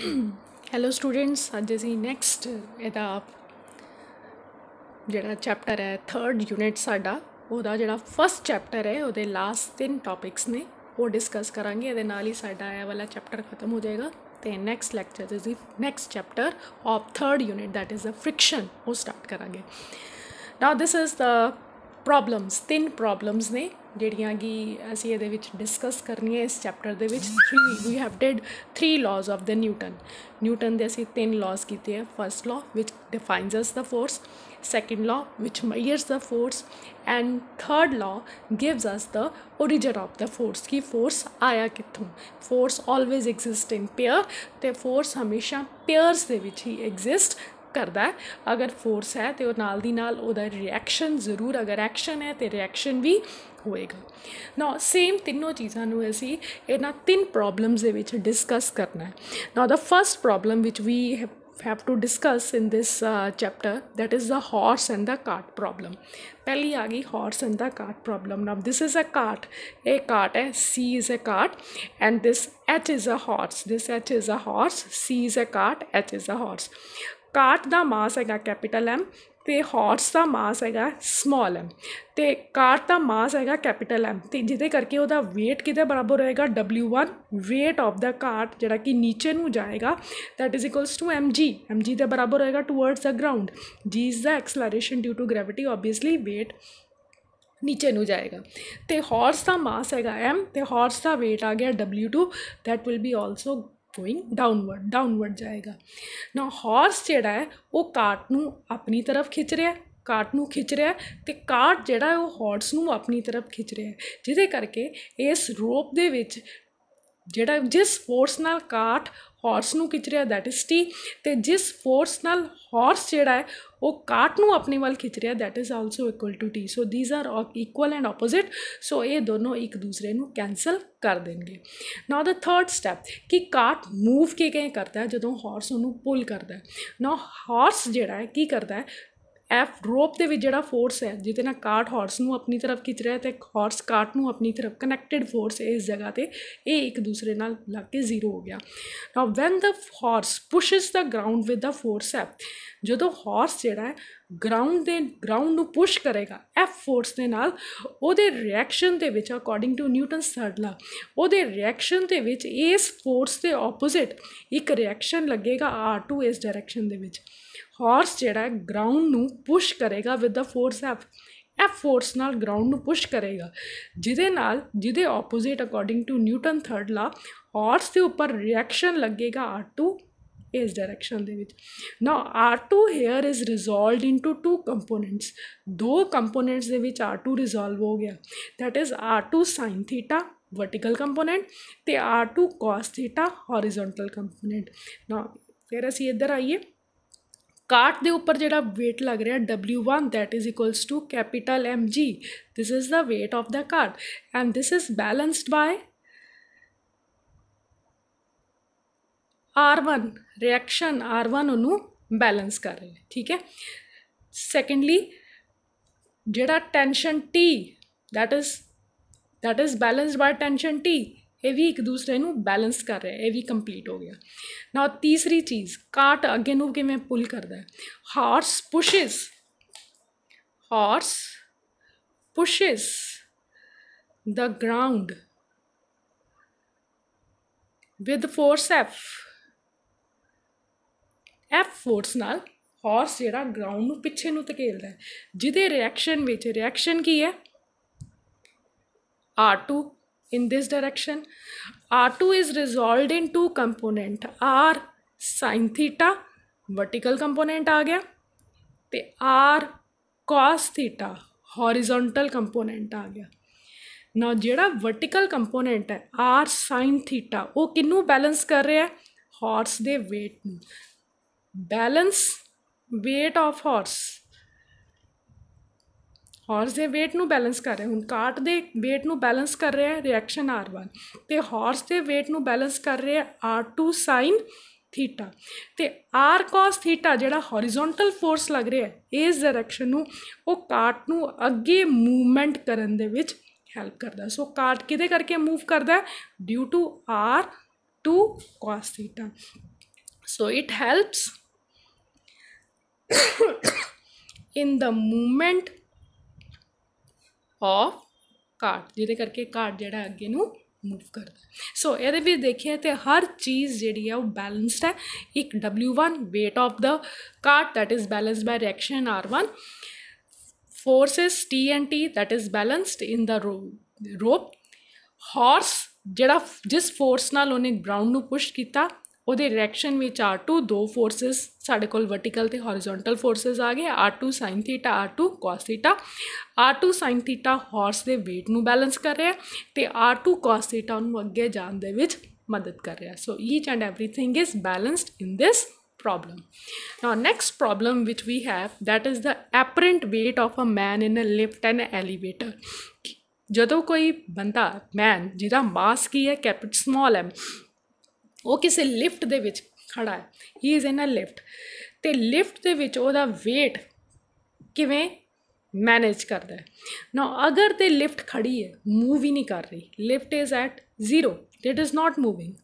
Hello students अज अभी next यदा जो चैप्टर है थर्ड यूनिट साडा वह जो फस्ट चैप्टर है वो लास्ट तीन टॉपिक्स ने वो डिस्कस करा ये ही साढ़ा वाला चैप्टर खत्म हो जाएगा तो नैक्सट लैक्चर जी next chapter of third unit that is a friction वो स्टार्ट करा ना दिस इज़ द प्रॉब्लम्स तीन प्रॉब्लम्स ने जड़िया कि असी ये डिस्कस करनी है इस chapter three we have dead three laws of the Newton Newton के असी तीन लॉज किए हैं first law which defines the force second law which measures the force and third law gives us the origin of the force कि force आया कितों force always exist in pair तो force हमेशा पेयरस के ही exist ਕਰਦਾ ਅਗਰ force ਹੈ ਤੇ ਉਹ ਨਾਲ ਦੀ ਨਾਲ ਉਹਦਾ ਰਿਐਕਸ਼ਨ ਜ਼ਰੂਰ ਅਗਰ ਐਕਸ਼ਨ ਹੈ ਤੇ ਰਿਐਕਸ਼ਨ ਵੀ ਹੋਏਗਾ ਨਾ ਸੇਮ ਤਿੰਨੋਂ ਚੀਜ਼ਾਂ ਨੂੰ ਅਸੀਂ ਇਹਨਾਂ ਤਿੰਨ ਪ੍ਰੋਬਲਮਸ ਦੇ ਵਿੱਚ ਡਿਸਕਸ ਕਰਨਾ ਹੈ ਨਾ ਦਾ ਫਰਸਟ ਪ੍ਰੋਬਲਮ ਵਿਚ we have to discuss in this uh, chapter that is the horse and the cart problem पहली आ गई horse and the cart problem now this is a cart a cart है C is a cart and this H is a horse this H is a horse C is a cart H is a horse cart ਦਾ mass ਹੈਗਾ capital M ਤੇ horse ਦਾ mass ਹੈਗਾ small M ਤੇ ਕਾਟ ਦਾ mass ਹੈਗਾ capital M ਤੇ ਜਿਹਦੇ ਕਰਕੇ ਉਹਦਾ weight ਕਿਤੇ ਬਰਾਬਰ ਹੋਏਗਾ W1 weight of the cart ਜਿਹੜਾ ਕਿ ਨੀਚੇ ਨੂੰ ਜਾਏਗਾ that is equals to mg mg ਦੇ ਬਰਾਬਰ ਹੋਏਗਾ towards the ground g is the acceleration due to gravity obviously weight ਨੀਚੇ ਨੂੰ ਜਾਏਗਾ ਤੇ ਹਾਰਸ ਦਾ ਮਾਸ ਹੈਗਾ m ਤੇ ਹਾਰਸ ਦਾ weight ਆ ਗਿਆ w2 that will be also going downward downward ਜਾਏਗਾ ਨਾ ਹਾਰਸ ਜਿਹੜਾ ਹੈ ਉਹ ਕਾਰਟ ਨੂੰ ਆਪਣੀ ਤਰਫ ਖਿੱਚ ਰਿਹਾ ਹੈ ਕਾਟ ਨੂੰ ਖਿੱਚ ਰਿਹਾ ਤੇ ਕਾਰਟ ਜਿਹੜਾ ਹੈ ਉਹ ਹਾਰਸ ਨੂੰ ਆਪਣੀ ਤਰਫ ਖਿੱਚ ਰਿਹਾ ਜਿਹਦੇ ਕਰਕੇ ਇਸ ਰੋਪ ਦੇ ਵਿੱਚ ਜਿਹੜਾ ਜਿਸ ਫੋਰਸ ਨਾਲ ਕਾਰਟ ਹਾਰਸ ਨੂੰ ਖਿੱਚ ਰਿਹਾ ਦੈਟ ਇਜ਼ ਟੀ ਤੇ ਜਿਸ ਫੋਰਸ ਨਾਲ ਹਾਰਸ ਜਿਹੜਾ ਹੈ ਉਹ ਕਾਟ ਨੂੰ ਆਪਣੇ ਵੱਲ ਖਿੱਚ ਰਿਹਾ that is also equal to T so these are equal and opposite so ਇਹ ਦੋਨੋਂ ਇੱਕ ਦੂਸਰੇ ਨੂੰ ਕੈਨਸਲ ਕਰ ਦੇਣਗੇ ਨਾਓ ਦਾ ਥਰਡ ਸਟੈਪ ਕਿ ਕਾਟ ਮੂਵ ਕੇ ਕਿਵੇਂ ਕਰਦਾ ਜਦੋਂ ਹਾਰਸ ਉਹਨੂੰ ਪੁੱਲ ਕਰਦਾ ਹੈ ਹਾਰਸ ਜਿਹੜਾ ਹੈ ਕੀ ਕਰਦਾ ਹੈ ਐਫ ਰੋਪ ਦੇ ਵਿੱਚ ਜਿਹੜਾ ਫੋਰਸ ਹੈ ਜਿਹਦੇ ਨਾਲ ਕਾਰਟ ਹਾਰਸ ਨੂੰ ਆਪਣੀ ਤਰਫ ਖਿੱਚ ਰਿਹਾ ਤੇ ਹਾਰਸ ਕਾਰਟ ਨੂੰ ਆਪਣੀ ਤਰਫ ਕਨੈਕਟਡ ਫੋਰਸ ਇਸ ਜਗ੍ਹਾ ਤੇ ਇਹ ਇੱਕ ਦੂਸਰੇ ਨਾਲ ਲੱਗ ਕੇ ਜ਼ੀਰੋ ਹੋ ਗਿਆ now when the horse pushes the ground with the force F ਜਦੋਂ ਹਾਰਸ ਜਿਹੜਾ ਹੈ ਗਰਾਊਂਡ ਦੇ ਗਰਾਊਂਡ ਨੂੰ ਪੁਸ਼ ਕਰੇਗਾ ਐਫ ਫੋਰਸ ਦੇ ਨਾਲ ਉਹਦੇ ਰਿਐਕਸ਼ਨ ਦੇ ਵਿੱਚ ਅਕੋਰਡਿੰਗ ਟੂ ਨਿਊਟਨਸ ਥਰਡ ਲਾ ਉਹਦੇ ਰਿਐਕਸ਼ਨ ਦੇ ਵਿੱਚ ਇਸ ਫੋਰਸ ਦੇ ਆਪੋਜ਼ਿਟ ਇੱਕ ਰਿਐਕਸ਼ਨ ਲੱਗੇਗਾ r2 ਇਸ ਡਾਇਰੈਕਸ਼ਨ ਦੇ ਵਿੱਚ हॉर्स जड़ा ग्राउंड में पुश करेगा with the force F F force न ग्राउंड पुश करेगा जिदे जिदे opposite according to Newton third law horse के उपर रिएक्शन लगेगा आर टू इस डायरेक्शन ना R two here is resolve into two components दो कंपोनेंट्स आर टू रिजोल्व हो गया that is R two sine theta vertical component तो R two cos theta horizontal component ना फिर असं इधर आईए कार्ट के उपर जो वेट लग रहा W one that is equals to capital M G this is the weight of the cart and this is balanced by R one reaction R one उन्होंने बैलेंस कर रहे हैं ठीक है सैकेंडली जोड़ा tension T that is that is balanced by tension T ਇਹ ਵੀ ਇੱਕ ਦੂਸਰੇ ਨੂੰ ਬੈਲੈਂਸ ਕਰ ਰਿਹਾ ਇਹ ਵੀ ਕੰਪਲੀਟ ਹੋ ਗਿਆ ਨਾਓ ਤੀਸਰੀ ਚੀਜ਼ ਕਾਟ ਅੱਗੇ ਨੂੰ ਕਿਵੇਂ ਪੁਲ ਕਰਦਾ ਹੈ horse pushes horse pushes the ground with force F F force ਨਾਲ ਹਾਰਸ ਜਿਹੜਾ ਗਰਾਊਂਡ ਨੂੰ ਪਿੱਛੇ ਨੂੰ ਧਕੇਲਦਾ ਜਿਹਦੇ ਰਿਐਕਸ਼ਨ ਵਿੱਚ ਰਿਐਕਸ਼ਨ ਕੀ ਹੈ 2 in this direction r2 is resolved in two component r sin theta vertical component aa gaya te r cos theta horizontal component aa gaya now jehda vertical component hai r sin theta oh kinnu balance kar reha hai horse de weight nu balance weight of horse horse ਦੇ weight ਨੂੰ balance ਕਰ ਰਿਹਾ ਹੁਣ ਕਾਟ ਦੇ weight ਨੂੰ balance ਕਰ ਰਿਹਾ ਹੈ ਰਿਐਕਸ਼ਨ r1 ਤੇ ਹੌਰਸ ਦੇ weight ਨੂੰ ਬੈਲੈਂਸ ਕਰ ਰਿਹਾ ਹੈ r2 sin ਥੀਟਾ ਤੇ r cos ਥੀਟਾ ਜਿਹੜਾ ਹੌਰੀਜ਼ੋਂਟਲ ਫੋਰਸ ਲੱਗ ਰਿਹਾ ਹੈ ਇਸ ਡਾਇਰੈਕਸ਼ਨ ਨੂੰ ਉਹ ਕਾਟ ਨੂੰ ਅੱਗੇ ਮੂਵਮੈਂਟ ਕਰਨ ਦੇ ਵਿੱਚ ਹੈਲਪ ਕਰਦਾ ਸੋ ਕਾਟ ਕਿਦੇ ਕਰਕੇ ਮੂਵ ਕਰਦਾ due to r 2 cos theta so it helps in the movement of cart जिदे करके कार्ट जरा अगे न मूव करता सो ये भी देखिए तो हर चीज़ जी है बैलेंसड है एक W one weight of the cart that is balanced by reaction R one forces T and T that is balanced in the रो रोप हॉर्स जरा जिस फोर्स नाल उन्हें ग्राउंड पुश किया ਉਹਦੇ ਡਾਇਰੈਕਸ਼ਨ ਵਿੱਚ r2 ਦੋ ਫੋਰਸਸ ਸਾਡੇ ਕੋਲ ਵਰਟੀਕਲ ਤੇ ਹੌਰੀਜ਼ੌਂਟਲ ਫੋਰਸਸ ਆ ਗਏ r2 sin θ r2 cos θ r2 sin θ horse ਦੇ weight ਨੂੰ ਬੈਲੈਂਸ ਕਰ ਰਿਹਾ ਤੇ r2 cos θ ਨੂੰ ਅੱਗੇ ਜਾਣ ਦੇ ਵਿੱਚ ਮਦਦ ਕਰ ਰਿਹਾ so each and everything is balanced in this problem Now next problem which we have that is the apparent weight of a man in a lift and elevator. ਜਦੋਂ ਕੋਈ ਬੰਦਾ ਮੈਨ ਜਿਹਦਾ ਮਾਸ ਕੀ ਹੈ ਕੈਪਿਟ ਸਮਾਲ ਐਮ ਉਹ ਕਿਸੇ ਲਿਫਟ ਦੇ ਵਿੱਚ ਖੜਾ ਹੈ he is in a lift ਤੇ ਲਿਫਟ ਦੇ ਵਿੱਚ ਉਹਦਾ weight ਕਿਵੇਂ ਮੈਨੇਜ ਕਰਦਾ ਹੈ ਨਾ ਅਗਰ ਤੇ ਲਿਫਟ ਖੜੀ ਹੈ ਮੂਵ ਹੀ ਨਹੀਂ ਕਰ ਰਹੀ lift is at zero it is not moving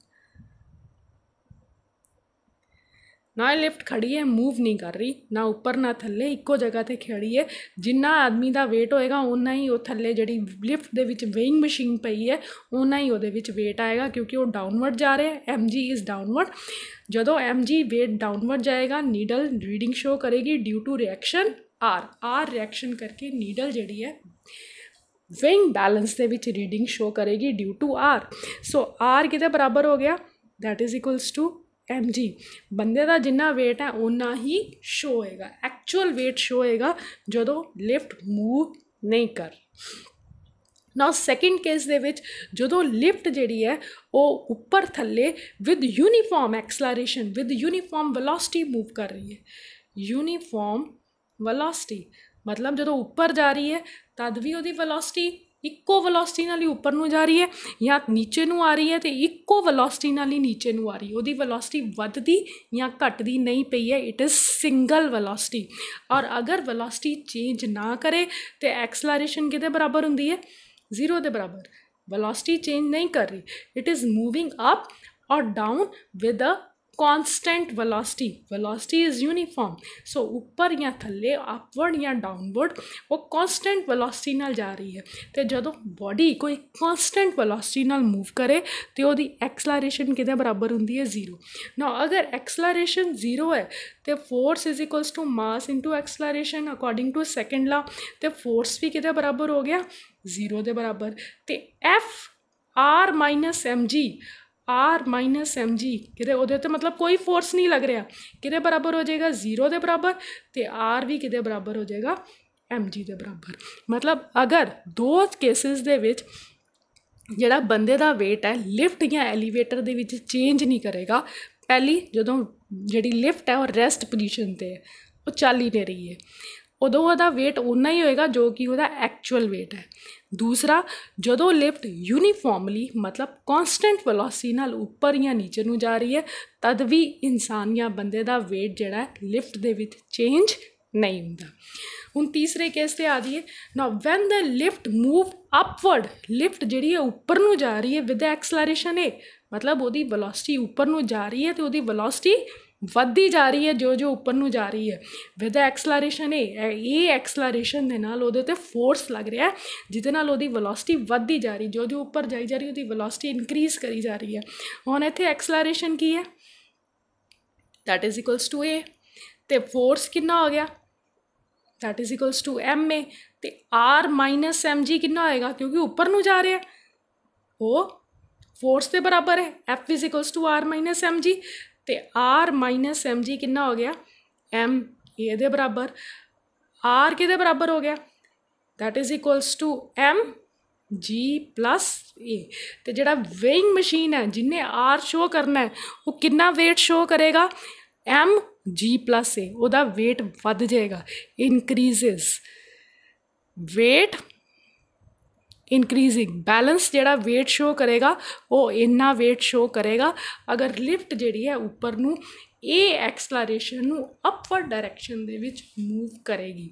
ना लिफ्ट खड़ी है मूव नहीं कर रही ना उपर ना थले इको जगह पर खड़ी है जिन्ना आदमी का वेट होएगा उन्ना ही वो थले जी लिफ्ट के वेइंग मशीन पई है उन्ना ही वो वेट आएगा क्योंकि वो डाउनवर्ड जा रहे हैं एम जी इज़ डाउनवर्ड जो एम जी वेट डाउनवर्ड जाएगा नीडल रीडिंग शो करेगी due to reaction R R reaction करके नीडल जी है विंग बैलेंस के रीडिंग शो करेगी due to R so R कि बराबर हो गया that is equals to M G ਬੰਦੇ ਦਾ ਜਿੰਨਾ weight ਹੈ ਉਨਾ ਹੀ show ਹੋਏਗਾ ਐਕਚੁਅਲ weight show ਹੋਏਗਾ ਜਦੋਂ lift move ਨਹੀਂ ਕਰ ਨਾ ਸੈਕਿੰਡ ਕੇਸ ਦੇ ਵਿੱਚ ਜਦੋਂ ਲਿਫਟ ਜਿਹੜੀ ਹੈ ਉਹ ਉੱਪਰ ਥੱਲੇ with uniform acceleration with uniform velocity move ਕਰ ਰਹੀ ਹੈ ਯੂਨੀਫਾਰਮ ਵੈਲੋਸਿਟੀ ਮਤਲਬ ਜਦੋਂ ਉੱਪਰ ਜਾ ਰਹੀ ਹੈ ਤਦ ਵੀ ਉਹਦੀ ਵੈਲੋਸਿਟੀ इको वलॉसिटी ही उपर जा रही है या नीचे आ रही है तो इको वलॉसिटी ही नीचे आ रही है वो वलॉसिटी बढ़ती या घटती नहीं पी है इट इज़ सिंगल वलॉसिटी और अगर वलॉसिटी चेंज ना करे तो एक्सलरेशन कि बराबर होंगी है जीरो के बराबर वलॉसिटी चेंज नहीं कर रही इट इज़ मूविंग अप और down with a constant velocity velocity is uniform so ऊपर या थले अपवर्ड या डाउनवर्ड वो कॉन्सटेंट वेलोसिटी नाल जा रही है तो जो बॉडी कोई कॉन्सटेंट वेलोसिटी नाल मूव करे तो वो एक्सलारेशन कि बराबर होंगी है जीरो ना अगर एक्सलारेशन जीरो है तो force is equals to mass into acceleration according to second law तो फोर्स भी कि बराबर हो गया जीरो के बराबर तो F R minus M G R minus M G ਕਿਤੇ ਉਹਦੇ ਤੇ ਮਤਲਬ ਕੋਈ ਫੋਰਸ ਨਹੀਂ ਲੱਗ ਰਿਹਾ ਕਿਤੇ ਬਰਾਬਰ ਹੋ ਜਾਏਗਾ 0 ਦੇ ਬਰਾਬਰ ਤੇ ਆਰ ਵੀ ਕਿਦੇ ਬਰਾਬਰ ਹੋ ਜਾਏਗਾ ਐਮ ਜੀ ਦੇ ਬਰਾਬਰ ਮਤਲਬ ਅਗਰ ਦੋਸ ਕੇਸਿਸ ਦੇ ਵਿੱਚ ਜਿਹੜਾ ਬੰਦੇ ਦਾ weight ਹੈ ਲਿਫਟ ਜਾਂ ਐਲੀਵੇਟਰ ਦੇ ਵਿੱਚ ਚੇਂਜ ਨਹੀਂ ਕਰੇਗਾ ਪਹਿਲੀ ਜਦੋਂ ਜਿਹੜੀ ਲਿਫਟ ਹੈ ਉਹ ਰੈਸਟ ਪੋਜੀਸ਼ਨ ਤੇ ਹੈ ਉਹ ਚੱਲ ਹੀ ਨਹੀਂ ਰਹੀ ਹੈ ਉਦੋਂ ਉਹਦਾ weight ਉਨਾ ਹੀ ਹੋਏਗਾ ਜੋ ਕਿ ਉਹਦਾ ਐਕਚੁਅਲ weight ਹੈ ਦੂਸਰਾ ਜਦੋਂ ਲਿਫਟ ਯੂਨੀਫਾਰਮਲੀ ਮਤਲਬ ਕਨਸਟੈਂਟ ਵੈਲੋਸਿਟੀ ਨਾਲ ਉੱਪਰ ਜਾਂ ਨੀਚੇ ਨੂੰ ਜਾ ਰਹੀ ਹੈ ਤਦ ਵੀ ਇਨਸਾਨ ਜਾਂ ਬੰਦੇ ਦਾ weight ਜਿਹੜਾ ਲਿਫਟ ਦੇ ਵਿੱਚ ਚੇਂਜ ਨਹੀਂ ਹੁੰਦਾ ਹੁਣ ਤੀਸਰੇ ਕੇਸ ਤੇ ਆ ਜਾਈਏ ਨਾ when the lift move upward lift ਜਿਹੜੀ ਹੈ ਉੱਪਰ ਨੂੰ ਜਾ ਰਹੀ ਹੈ ਵਿਦ ਐਕਸਲਰੇਸ਼ਨ ਹੈ ਮਤਲਬ ਉਹਦੀ ਵੈਲੋਸਿਟੀ ਉੱਪਰ ਨੂੰ ਜਾ ਰਹੀ ਹੈ ਤੇ ਉਹਦੀ ਵੈਲੋਸਿਟੀ ਵੱਧਦੀ ਜਾ ਰਹੀ ਹੈ ਜੋ ਜੋ ਉੱਪਰ ਨੂੰ ਜਾ ਰਹੀ ਹੈ ਵਿਦ ਐਕਸਲਰੇਸ਼ਨ ਇਹ ਇਹ ਐਕਸਲਰੇਸ਼ਨ ਦੇ ਨਾਲ ਉਹਦੇ ਤੇ ਫੋਰਸ ਲੱਗ ਰਿਹਾ ਹੈ ਜਿਹਦੇ ਨਾਲ ਉਹਦੀ ਵੈਲੋਸਿਟੀ ਵੱਧਦੀ ਜਾ ਰਹੀ ਜੋ ਜੋ ਉੱਪਰ ਜਾਈ ਜਾ ਰਹੀ ਉਹਦੀ ਵੈਲੋਸਿਟੀ ਇਨਕਰੀਜ਼ ਕਰੀ ਜਾ ਰਹੀ ਹੈ ਹੁਣ ਇੱਥੇ ਐਕਸਲਰੇਸ਼ਨ ਕੀ ਹੈ that is equals to a ਤੇ ਫੋਰਸ ਕਿੰਨਾ ਹੋ ਗਿਆ that is equals to ma ਤੇ r mg ਕਿੰਨਾ ਹੋਏਗਾ ਕਿਉਂਕਿ ਉੱਪਰ ਨੂੰ ਜਾ ਰਿਹਾ ਉਹ ਫੋਰਸ ਦੇ ਬਰਾਬਰ ਹੈ f is equals to r mg ਤੇ r mg ਕਿੰਨਾ ਹੋ ਗਿਆ m ਇਹ ਦੇ ਬਰਾਬਰ r ਕਿਹਦੇ ਬਰਾਬਰ ਹੋ ਗਿਆ that is equals to m g a ਤੇ ਜਿਹੜਾ weighing machine ਹੈ ਜਿੰਨੇ r ਸ਼ੋ ਕਰਨਾ ਹੈ ਉਹ ਕਿੰਨਾ weight ਸ਼ੋ ਕਰੇਗਾ m g a ਉਹਦਾ weight ਵੱਧ ਜਾਏਗਾ increases weight इनक्रीजिंग बैलेंस जरा वेट शो करेगा वो इन्ना वेट शो करेगा अगर लिफ्ट जी है उपर न ये एक्सलारेशन अपवर्ड डायरेक्शन मूव करेगी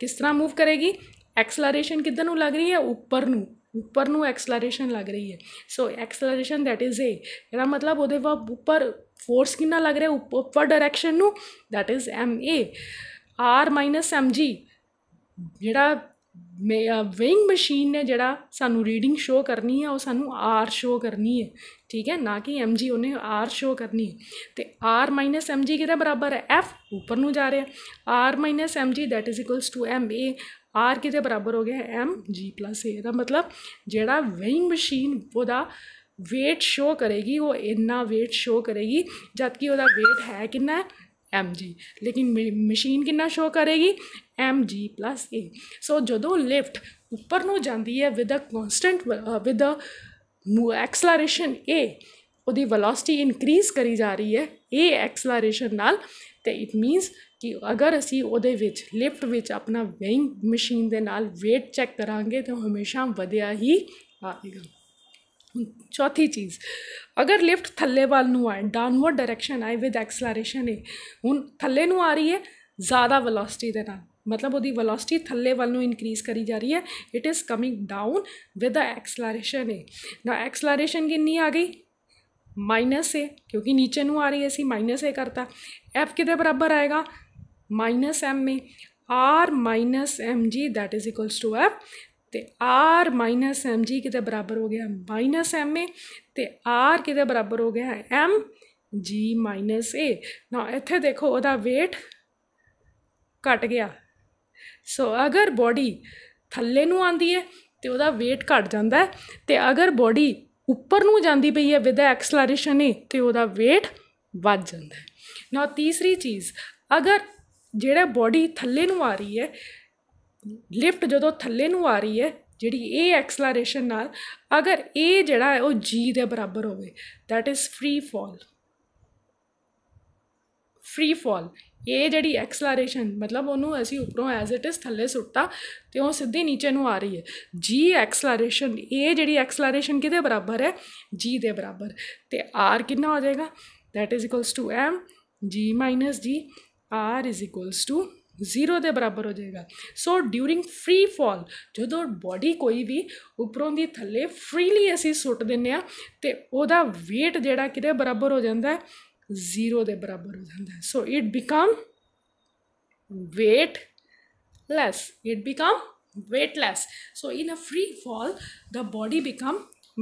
किस तरह मूव करेगी एक्सलारेशन किधर लग रही है उपर न उपर न एक्सलारेशन लग रही है so acceleration that is A यहाँ मतलब वो उपर फोर्स कि लग रहा है उपर direction that is M A R minus M G जरा ਵੇਇੰਗ ਮਸ਼ੀਨ ਨੇ ਜਿਹੜਾ ਸਾਨੂੰ ਰੀਡਿੰਗ ਸ਼ੋ ਕਰਨੀ ਹੈ ਉਹ ਸਾਨੂੰ ਆਰ ਸ਼ੋ ਕਰਨੀ ਹੈ ਠੀਕ ਹੈ ਨਾ ਕਿ ਜੀ ਉਹਨੇ ਆਰ ਸ਼ੋ ਕਰਨੀ ਆਰ ਮਾਈਨਸ ਐਮ ਜੀ ਕਿਹਦੇ ਬਰਾਬਰ ਹੈ ਐਫ ਉੱਪਰ ਨੂੰ ਜਾ ਰਿਹਾ R G that that is to M ma R ਕਿਹਦੇ ਬਰਾਬਰ ਹੋ ਗਿਆ ਪਲੱਸ ਏ ਦਾ ਮਤਲਬ ਜਿਹੜਾ ਵੇਇੰਗ ਮਸ਼ੀਨ ਉਹਦਾ weight ਸ਼ੋ ਕਰੇਗੀ ਉਹ ਇੰਨਾ weight ਸ਼ੋ ਕਰੇਗੀ ਜਦ ਕਿ ਉਹਦਾ weight ਹੈ ਕਿੰਨਾ mg ਲੇਕਿਨ ਮਸ਼ੀਨ ਕਿੰਨਾ ਸ਼ੋ ਕਰੇਗੀ ਐਮ ਜੀ ਪਲੱਸ ਏ ਸੋ ਜਦੋਂ ਲਿਫਟ ਉੱਪਰ ਨੂੰ ਜਾਂਦੀ ਹੈ with a constant with a acceleration A ਉਹਦੀ ਵੈਲੋਸਿਟੀ ਇਨਕਰੀਜ਼ ਕਰੀ ਜਾ ਰਹੀ ਹੈ ਇਹ ਐਕਸਲਰੇਸ਼ਨ ਨਾਲ ਤੇ ਇਟ ਮੀਨਸ ਕਿ ਅਗਰ ਅਸੀਂ ਉਹਦੇ ਵਿੱਚ ਲਿਫਟ ਵਿੱਚ ਆਪਣਾ weighing ਮਸ਼ੀਨ ਦੇ ਨਾਲ weight ਚੈੱਕ ਕਰਾਂਗੇ ਤਾਂ ਹਮੇਸ਼ਾ ਵਧਿਆ ਹੀ ਆਏਗਾ ਚੌਥੀ ਚੀਜ਼ ਅਗਰ ਲਿਫਟ ਥੱਲੇ ਵੱਲ ਨੂੰ ਆਏ ਡਾਊਨਵਰਡ ਡਾਇਰੈਕਸ਼ਨ ਆਏ ਵਿਦ ਐਕਸਲਰੇਸ਼ਨ ਹੈ ਹੁਣ ਥੱਲੇ ਨੂੰ ਆ ਰਹੀ ਹੈ ਜ਼ਿਆਦਾ ਵੈਲੋਸਿਟੀ ਦੇ ਨਾਲ मतलब वो वैलोसिटी थल्ले वालों इनक्रीज़ करी जा रही है it is coming down with the acceleration A ना एक्सलारेशन किन्नी आ गई माइनस ए क्योंकि नीचे नू आ रही है ऐसी माइनस ए करता एफ कितने बराबर आएगा माइनस एम में R minus M G that is equals to F तो आर माइनस एम जी कि बराबर हो गया माइनस एम ए तो आर कि बराबर हो गया एम जी माइनस ए ना इतें देखो वह वेट घट गया ਸੋ ਅਗਰ ਬੋਡੀ ਥੱਲੇ ਨੂੰ ਆਂਦੀ ਹੈ ਤੇ ਉਹਦਾ weight ਘਟ ਜਾਂਦਾ ਹੈ ਤੇ ਅਗਰ ਬੋਡੀ ਉੱਪਰ ਨੂੰ ਜਾਂਦੀ ਪਈ ਹੈ ਵਿਦ ਐਕਸਲਰੇਸ਼ਨ ਹੈ ਤੇ ਉਹਦਾ weight ਵੱਧ ਜਾਂਦਾ ਹੈ ਨਾ ਤੀਸਰੀ ਚੀਜ਼ ਅਗਰ ਜਿਹੜਾ ਬੋਡੀ ਥੱਲੇ ਨੂੰ ਆ ਰਹੀ ਹੈ ਲਿਫਟ ਜਦੋਂ ਥੱਲੇ ਨੂੰ ਆ ਰਹੀ ਹੈ ਜਿਹੜੀ ਇਹ ਐਕਸਲਰੇਸ਼ਨ ਨਾਲ ਅਗਰ ਇਹ ਜਿਹੜਾ ਹੈ ਉਹ g ਦੇ ਬਰਾਬਰ ਹੋਵੇ that is free fall free fall ਇਹ ਜਿਹੜੀ ਐਕਸਲਰੇਸ਼ਨ ਮਤਲਬ ਉਹਨੂੰ ਅਸੀਂ ਉੱਪਰੋਂ ਐਜ਼ ਇਟ ਇਜ਼ ਥੱਲੇ ਸੁੱਟਤਾ ਤੇ ਉਹ ਸਿੱਧੀ ਨੀਚੇ ਨੂੰ ਆ ਰਹੀ ਹੈ ਜੀ ਐਕਸਲਰੇਸ਼ਨ ਇਹ ਜਿਹੜੀ ਐਕਸਲਰੇਸ਼ਨ ਕਿਹਦੇ ਬਰਾਬਰ ਹੈ ਜੀ ਦੇ ਬਰਾਬਰ ਤੇ ਆਰ ਕਿੰਨਾ ਹੋ ਜਾਏਗਾ that is equals to m g minus g r is equals to 0 ਦੇ ਬਰਾਬਰ ਹੋ ਜਾਏਗਾ ਸੋ ਡਿਊਰਿੰਗ ਫ੍ਰੀ ਫਾਲ ਜਦੋਂ ਬਾਡੀ ਕੋਈ ਵੀ ਉਪਰੋਂ ਦੀ ਥੱਲੇ ਫ੍ਰੀਲੀ ਅਸੀਂ ਸੁੱਟ ਦਿੰਨੇ ਆ ਤੇ ਉਹਦਾ weight ਜਿਹੜਾ ਕਿਹਦੇ ਬਰਾਬਰ ਹੋ ਜਾਂਦਾ ਹੈ जीरो के बराबर हो जाता है so it become weightless it become weightless so in a free fall the body become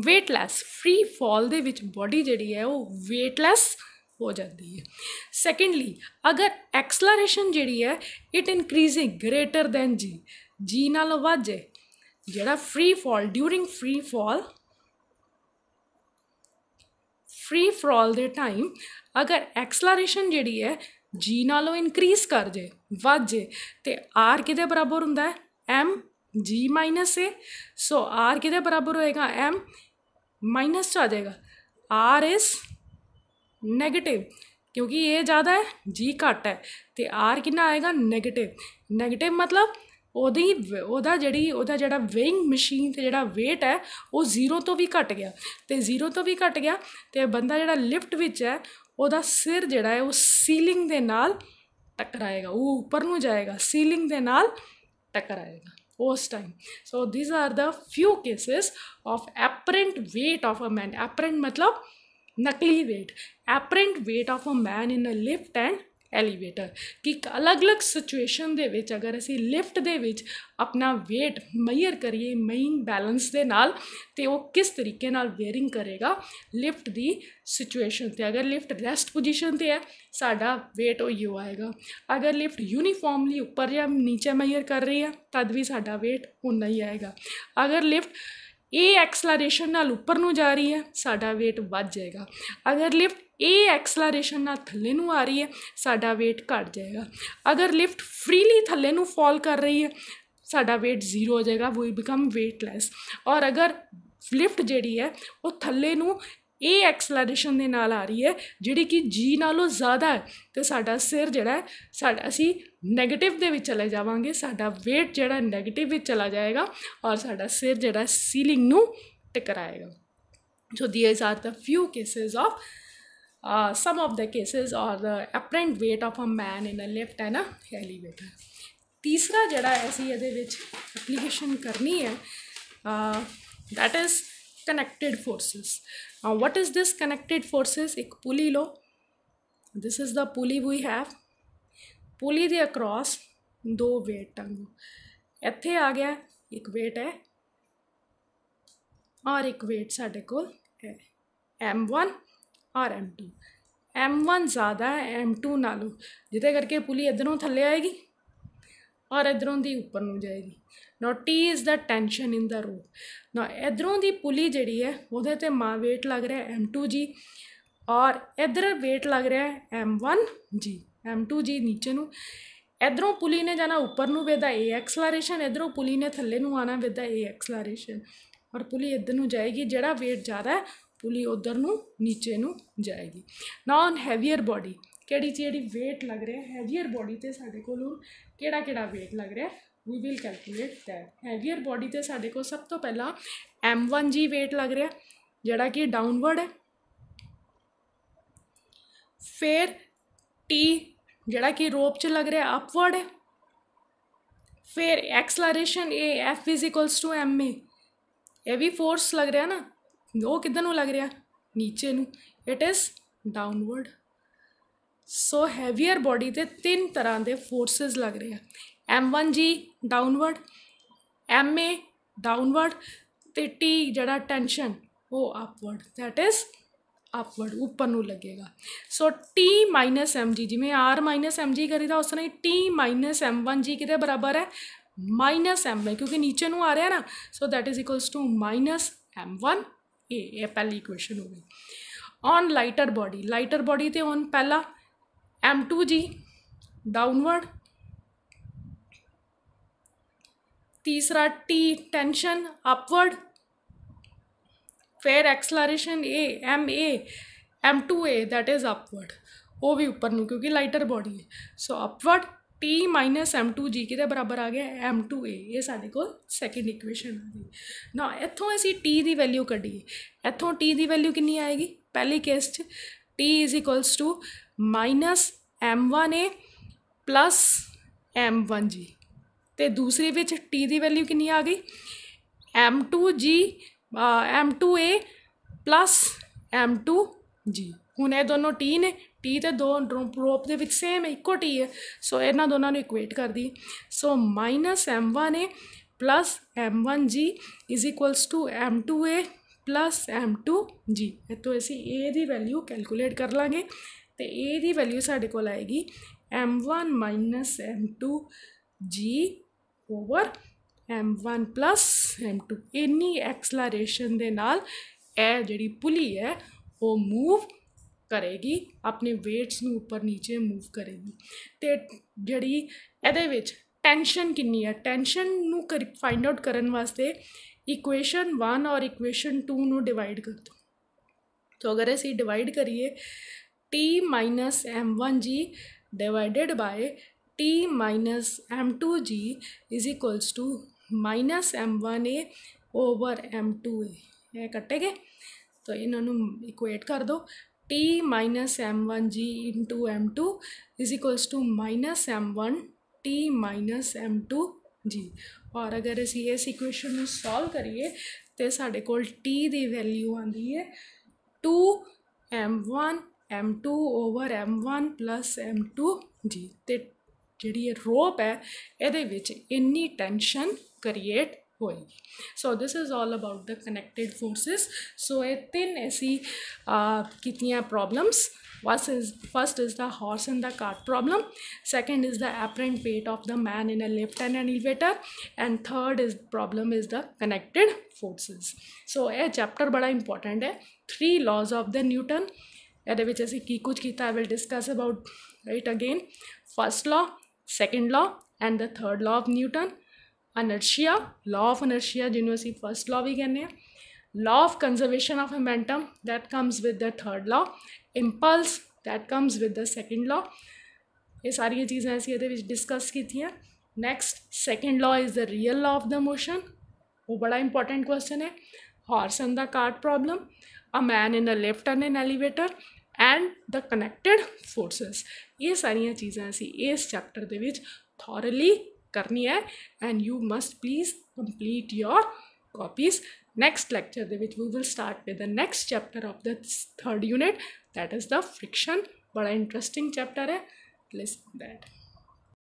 weightless free fall के बॉडी जी है वो वेटलैस हो जाती है सैकेंडली अगर एक्सलरेशन जी है it increasing greater than G G नो नाल वजे जोड़ा free fall during free fall free for all the time अगर एक्सलारेशन जी है जी नो इनक्रीज कर जे वे तो आर कि बराबर हों M G minus A so R कि बराबर होएगा एम माइनस आ जाएगा आर इज नैगेटिव क्योंकि ये ज़्यादा है जी घट है तो आर कि आएगा नैगेटिव नैगेटिव मतलब जी जो वेइंग मशीन से जोड़ा वेट है वह जीरो तो भी घट गया तो जीरो तो भी घट गया तो बंदा जोड़ा लिफ्ट है वह सिर जोड़ा है वह सीलिंग के नाल टकराएगा वो उपर न जाएगा सीलिंग के नाल टकराएगा उस time so these are the few cases of apparent weight of a man apparent मतलब नकली weight apparent weight of a man in a lift and elevator कि अलग अलग सिचुएशन दे अगर असी लिफ्ट के अपना वेट मेयर करिए मेन बैलेंस दे नाल ते वो किस तरीके वेयरिंग करेगा लिफ्ट दी सिचुएशन से अगर लिफ्ट रेस्ट पोजिशन से है साडा वेट ओ आएगा अगर लिफ्ट यूनिफॉर्मली उपर या नीचे मेयर कर रही है तद भी साडा वेट ओना ही आएगा अगर लिफ्ट ए एक्सलारेशन उपर न जा रही है साडा वेट बढ़ जाएगा अगर लिफ्ट ए एक्सलारेशन थले आ रही है साडा वेट घट जाएगा अगर लिफ्ट फ्रीली थले फॉल कर रही है साडा वेट जीरो हो जाएगा वो बिकम वेटलैस और अगर लिफ्ट जी है थले ਇਹ ਐਕਸਲਰੇਸ਼ਨ ਦੇ ਨਾਲ ਆ ਰਹੀ ਹੈ ਜਿਹੜੀ ਕਿ g ਨਾਲੋਂ ਜ਼ਿਆਦਾ ਹੈ ਤੇ ਸਾਡਾ ਸਿਰ ਜਿਹੜਾ ਸਾਡਾ ਅਸੀਂ 네ਗੇਟਿਵ ਦੇ ਵਿੱਚ ਚਲੇ ਜਾਵਾਂਗੇ ਸਾਡਾ weight ਜਿਹੜਾ 네ਗੇਟਿਵ ਵਿੱਚ ਚਲਾ ਜਾਏਗਾ ਔਰ ਸਾਡਾ ਸਿਰ ਜਿਹੜਾ ਸੀਲਿੰਗ ਨੂੰ ਟਕਰਾਏਗਾ so these are the few cases of some of the the are the apparent weight of a man in a lift and a elevator ਤੀਸਰਾ ਜਿਹੜਾ ਅਸੀਂ ਇਹਦੇ ਵਿੱਚ ਐਪਲੀਕੇਸ਼ਨ ਕਰਨੀ ਹੈ ਆ that is connected forces Now what is this connected forces? एक pulley lo This is the pulley we have. pulley the across दो weight टांगो ethe ਆ gaya ਇੱਕ weight hai ਔਰ ਇੱਕ weight ਸਾਡੇ ਕੋਲ ਹੈ m1 ਔਰ m2 m1 ਜ਼ਿਆਦਾ ਹੈ m2 ਨਾਲੋਂ ਜਿਹਦੇ ਕਰਕੇ ਪੁਲੀ ਇਧਰੋਂ ਥੱਲੇ ਆਏਗੀ ਔਰ ਇਧਰੋਂ ਦੀ ਉੱਪਰ ਨੂੰ ਜਾਏਗੀ ਨੋਟਿਸ ਦਾ ਟੈਂਸ਼ਨ ਇਨ ਦਾ ਰੋਪ ਨਾ ਇਧਰੋਂ ਦੀ ਪੁਲੀ ਜਿਹੜੀ ਹੈ ਉਹਦੇ ਤੇ ਮਾ weight ਲੱਗ ਰਿਹਾ ਹੈ m2 ਔਰ ਇਧਰ weight ਲੱਗ ਰਿਹਾ ਹੈ m1 ਜੀ ਨੀਚੇ ਨੂੰ ਇਧਰੋਂ ਪੁਲੀ ਨੇ ਜਾਣਾ ਉੱਪਰ ਨੂੰ ਵਿਦ a ਐਕਸਲਰੇਸ਼ਨ ਇਧਰੋਂ ਪੁਲੀ ਨੇ ਥੱਲੇ ਨੂੰ ਆਣਾ ਵਿਦ a ਐਕਸਲਰੇਸ਼ਨ ਔਰ ਪੁਲੀ ਇਧਰ ਨੂੰ ਜਾਏਗੀ ਜਿਹੜਾ weight ਜ਼ਿਆਦਾ ਹੈ ਪੁਲੀ ਉਧਰ ਨੂੰ ਨੀਚੇ ਨੂੰ ਜਾਏਗੀ ਨਾਨ ਹੈਵੀਅਰ ਬਾਡੀ ਕਿਹੜੀ ਜਿਹੜੀ weight ਲੱਗ ਰਿਹਾ ਹੈ ਹੈਵੀਅਰ ਬਾਡੀ ਤੇ ਸਾਡੇ ਕੋਲ ਕਿਹੜਾ ਕਿਹੜਾ weight ਲੱਗ ਰਿਹਾ ਹੈ वी विल कैलकुलेट दैट हैगी बॉडी तो साढ़े को सब तो पहला एम वन जी वेट लग रहा जोड़ा कि डाउनवर्ड है फिर टी जड़ा कि रोप च लग रहा अपवर्ड है फिर acceleration A F equals to M A यह भी फोर्स लग रहा ना वो किधर लग रहा नीचे न it is downward so heavier body से तीन तरह के फोर्सिज लग रहे हैं M one G downward M A downward तो टी जरा टेंशन वो अपवर्ड दैट इज अपवर्ड ऊपर न लगेगा so T minus M G जिमें आर माइनस एम जी करी उस तरह T minus M one G कि बराबर है माइनस एम ए क्योंकि नीचे नू आ रहा ना so that is equals to minus M one A यह पहली इक्वेशन हो गई on lighter body lighter body तो ऑन पहला एम टू जी डाउनवर्ड तीसरा टी टेंशन अपवर्ड फेयर acceleration A M A M two A that is upward वो भी ऊपर नहीं क्योंकि लाइटर बॉडी है so upward T minus M two G के तो बराबर आ गया एम टू ए ये साढ़े को सैकेंड इक्वेशन आ गई ना इतों असी टी की वैल्यू कड्ढीए इतों टी की वैल्यू कि आएगी पहली case T is equals to minus M one A plus M one G तो दूसरे बच्चे टी की वैल्यू कि आ गई M two G M two A plus M two G हूँ यह दोनों टी ने टी तो दो रोप के सेम एको टी है सो इन दोनों इक्वेट कर दी so minus M one A plus M one G is equals to M two A plus M two G इतों असी ए वैल्यू कैलकुलेट कर लाँगे तो ए वैल्यू साढ़े को M one minus M two G over M one plus M two इन्नी acceleration के नाल जी पुली है वो मूव करेगी अपने वेट्स में उपर नीचे मूव करेगी तो जड़ी ए टेंशन किन्नी है टेंशन कर फाइंड आउट करने वास्ते इक्वेशन वन और इक्वेशन टू न डिवाइड कर दो तो अगर असी डिवाइड करिए T minus M one G divided by T minus M two G is equals to minus M one A over M two A कटेगे तो इन्होंने इक्वेट कर दो T minus M one G into M two is equals to minus M one T minus M two G और अगर ਅਸੀਂ ਇਸ equation ਨੂੰ ਸੋਲਵ वैल्यू ਤੇ है two M one M two over M one plus M two G तो ਜਿਹੜੀ ਇਹ ਰੋਪ ਹੈ ਇਹਦੇ ਵਿੱਚ ਇੰਨੀ ਟੈਨਸ਼ਨ ਕ੍ਰੀਏਟ ਹੋਏਗੀ so this is all about the connected forces so ਇਹ ਤਿੰਨ ਐਸੀ ਕੀਤੀਆਂ problems First is, first is the horse and the cart problem. Second is the apparent weight of the man in a lift and an elevator. And third is problem is the connected forces. So a chapter बड़ा important है Three laws of the Newton. एदे विच ऐसे की कुछ कीता I will discuss about it again first law second law and the third law of Newton, inertia, law of inertia जिन्हों से first law भी कहने हैं law of conservation of momentum that comes with the third law, impulse that comes with the second law. ये सारी ये चीज़ें ऐसी थे विच डिस्कस की थी next second law is the real law of the motion वो बड़ा इंपॉर्टेंट क्वेश्चन है horse and the cart problem a man in a lift and an elevator and the connected forces ਇਹ ਸਾਰੀਆਂ ਚੀਜ਼ਾਂ ਅਸੀਂ ਇਸ ਚੈਪਟਰ ਦੇ ਵਿੱਚ ਥੋਰਲੀ ਕਰਨੀ ਹੈ and you must please complete your copies next lecture which we will start with the next chapter of the third unit that is the friction but interesting chapter hai listen that